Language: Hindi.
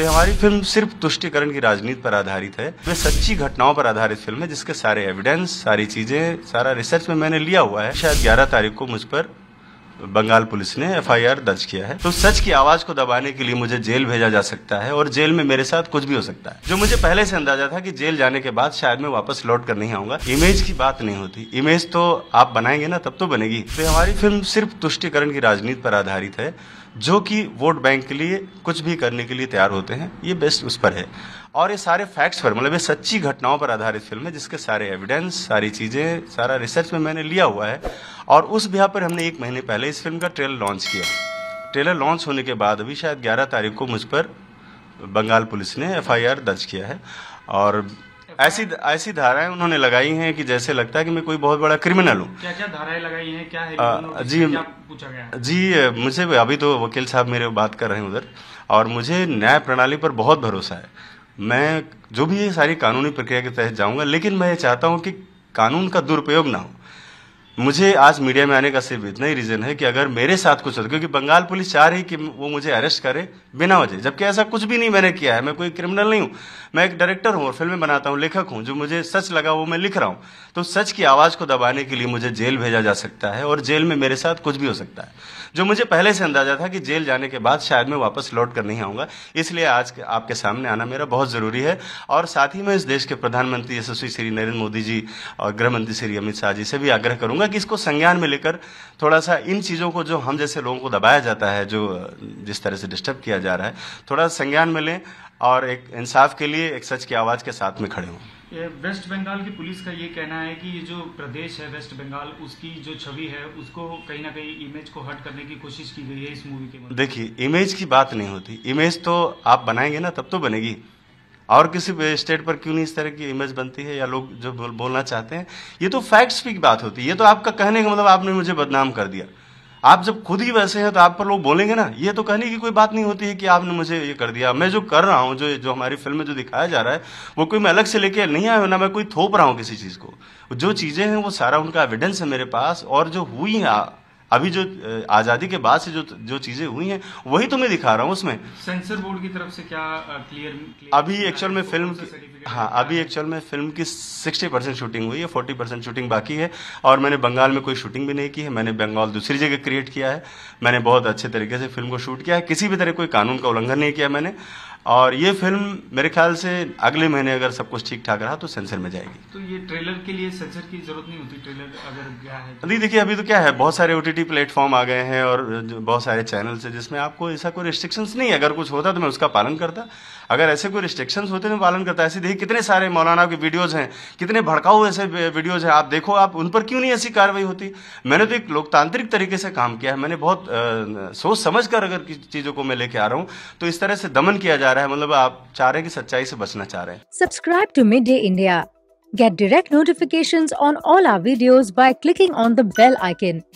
तो हमारी फिल्म सिर्फ तुष्टिकरण की राजनीति पर आधारित है वे सच्ची घटनाओं पर आधारित फिल्म है जिसके सारे एविडेंस सारी चीजें सारा रिसर्च में मैंने लिया हुआ है शायद ग्यारह तारीख को मुझ पर बंगाल पुलिस ने एफआईआर दर्ज किया है तो सच की आवाज को दबाने के लिए मुझे जेल भेजा जा सकता है और जेल में मेरे साथ कुछ भी हो सकता है जो मुझे पहले से अंदाजा था कि जेल जाने के बाद शायद मैं वापस लौट कर नहीं आऊंगा इमेज की बात नहीं होती इमेज तो आप बनाएंगे ना तब तो बनेगी तो हमारी फिल्म सिर्फ तुष्टिकरण की राजनीति पर आधारित है जो कि वोट बैंक के लिए कुछ भी करने के लिए तैयार होते हैं ये बेस्ट उस पर है और ये सारे फैक्ट्स पर मतलब ये सच्ची घटनाओं पर आधारित फिल्म है जिसके सारे एविडेंस सारी चीज़ें सारा रिसर्च में मैंने लिया हुआ है और उस ब्याह पर हमने एक महीने पहले इस फिल्म का ट्रेलर लॉन्च किया ट्रेलर लॉन्च होने के बाद अभी शायद ग्यारह तारीख को मुझ पर बंगाल पुलिस ने एफ दर्ज किया है और ऐसी ऐसी धाराएं उन्होंने लगाई हैं कि जैसे लगता है कि मैं कोई बहुत बड़ा क्रिमिनल हूँ क्या क्या धाराएं लगाई हैं क्या है जी क्या पूछा जी मुझे अभी तो वकील साहब मेरे बात कर रहे हैं उधर और मुझे न्याय प्रणाली पर बहुत भरोसा है मैं जो भी ये सारी कानूनी प्रक्रिया के तहत जाऊंगा लेकिन मैं ये चाहता हूँ कि कानून का दुरुपयोग ना हो मुझे आज मीडिया में आने का सिर्फ इतना ही रीज़न है कि अगर मेरे साथ कुछ होता क्योंकि बंगाल पुलिस चाह रही कि वो मुझे अरेस्ट करे बिना वजह जबकि ऐसा कुछ भी नहीं मैंने किया है मैं कोई क्रिमिनल नहीं हूँ मैं एक डायरेक्टर हूँ और फिल्में बनाता हूँ लेखक हूँ जो मुझे सच लगा वो मैं लिख रहा हूँ तो सच की आवाज़ को दबाने के लिए मुझे जेल भेजा जा सकता है और जेल में मेरे साथ कुछ भी हो सकता है जो मुझे पहले से अंदाजा था कि जेल जाने के बाद शायद मैं वापस लौट कर नहीं आऊँगा इसलिए आज आपके सामने आना मेरा बहुत ज़रूरी है और साथ ही मैं इस देश के प्रधानमंत्री यशस्वी श्री नरेंद्र मोदी जी और गृहमंत्री श्री अमित शाह जी से भी आग्रह करूँगा चाहूंगा कि इसको संज्ञान में लेकर थोड़ा सा इन चीज़ों को जो हम जैसे लोगों को दबाया जाता है जो जिस तरह से डिस्टर्ब किया जा रहा है थोड़ा संज्ञान में लें और एक इंसाफ के लिए एक सच की आवाज़ के साथ में खड़े हों वेस्ट बंगाल की पुलिस का ये कहना है कि ये जो प्रदेश है वेस्ट बंगाल उसकी जो छवि है उसको कहीं ना कहीं इमेज को हट करने की कोशिश की गई है इस मूवी के देखिए इमेज की बात नहीं होती इमेज तो आप बनाएंगे ना तब तो बनेगी और किसी स्टेट पर क्यों नहीं इस तरह की इमेज बनती है या लोग जो बोल, बोलना चाहते हैं ये तो फैक्ट्स की बात होती है ये तो आपका कहने का मतलब आपने मुझे बदनाम कर दिया आप जब खुद ही वैसे हैं तो आप पर लोग बोलेंगे ना ये तो कहने की कोई बात नहीं होती है कि आपने मुझे ये कर दिया मैं जो कर रहा हूँ जो जो हमारी फिल्म में जो दिखाया जा रहा है वो कोई मैं अलग से लेके नहीं आया हूँ ना मैं कोई थोप रहा हूँ किसी चीज़ को जो चीज़ें हैं वो सारा उनका एविडेंस है मेरे पास और जो हुई है अभी जो आज़ादी के बाद से जो जो चीज़ें हुई हैं वही तो मैं दिखा रहा हूँ उसमें सेंसर बोर्ड की तरफ से क्या क्लियर, अभी एक्चुअल में फिल्म हाँ अभी एक्चुअल में फिल्म की सिक्सटी परसेंट शूटिंग हुई है फोर्टी परसेंट शूटिंग बाकी है और मैंने बंगाल में कोई शूटिंग भी नहीं की है मैंने बंगाल दूसरी जगह क्रिएट किया है मैंने बहुत अच्छे तरीके से फिल्म को शूट किया है किसी भी तरह कोई कानून का उल्लंघन नहीं किया मैंने और ये फिल्म मेरे ख्याल से अगले महीने अगर सब कुछ ठीक ठाक रहा तो सेंसर में जाएगी तो ये ट्रेलर के लिए सेंसर की जरूरत नहीं होती ट्रेलर अगर गया है तो? नहीं देखिए अभी तो क्या है बहुत सारे ओ टी प्लेटफॉर्म आ गए हैं और बहुत सारे चैनल्स हैं जिसमें आपको ऐसा कोई रिस्ट्रिक्शन नहीं है अगर कुछ होता तो मैं उसका पालन करता अगर ऐसे कोई रिस्ट्रिक्शन होते तो मैं पालन करता ऐसे देखिए कितने सारे मौलाना के वीडियोज़ हैं कितने भड़काऊ ऐसे वीडियोज़ हैं आप देखो आप उन पर क्यों नहीं ऐसी कार्रवाई होती मैंने तो एक लोकतांत्रिक तरीके से काम किया है मैंने बहुत सोच समझ कर अगर चीज़ों को मैं लेके आ रहा हूँ तो इस तरह से दमन किया जा जा रहा है मतलब आप चाह रहे की सच्चाई ऐसी बचना चाह रहे हैं subscribe to Mid Day India get direct notification on all our videos by clicking on the bell icon